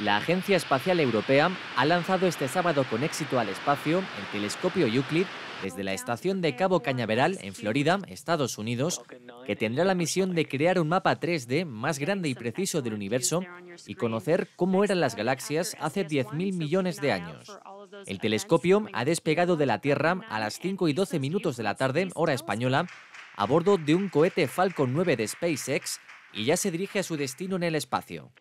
La Agencia Espacial Europea ha lanzado este sábado con éxito al espacio el telescopio Euclid desde la estación de Cabo Cañaveral, en Florida, Estados Unidos, que tendrá la misión de crear un mapa 3D más grande y preciso del universo y conocer cómo eran las galaxias hace 10.000 millones de años. El telescopio ha despegado de la Tierra a las 5 y 12 minutos de la tarde, hora española, a bordo de un cohete Falcon 9 de SpaceX y ya se dirige a su destino en el espacio.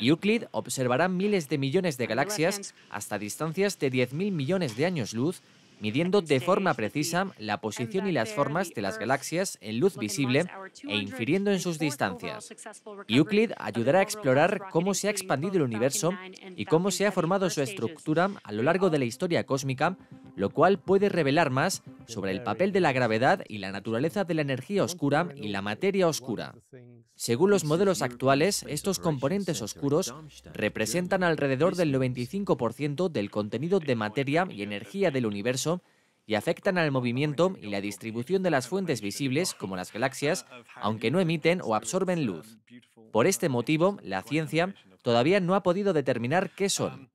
Euclid observará miles de millones de galaxias hasta distancias de 10.000 millones de años luz, midiendo de forma precisa la posición y las formas de las galaxias en luz visible e infiriendo en sus distancias. Euclid ayudará a explorar cómo se ha expandido el universo y cómo se ha formado su estructura a lo largo de la historia cósmica, lo cual puede revelar más sobre el papel de la gravedad y la naturaleza de la energía oscura y la materia oscura. Según los modelos actuales, estos componentes oscuros representan alrededor del 95% del contenido de materia y energía del universo y afectan al movimiento y la distribución de las fuentes visibles, como las galaxias, uh, aunque no emiten o absorben luz. Por este motivo, la ciencia todavía no ha podido determinar qué son, um,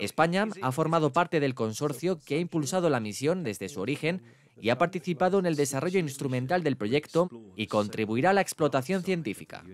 España ha formado parte del consorcio que ha impulsado la misión desde su origen y ha participado en el desarrollo instrumental del proyecto y contribuirá a la explotación científica.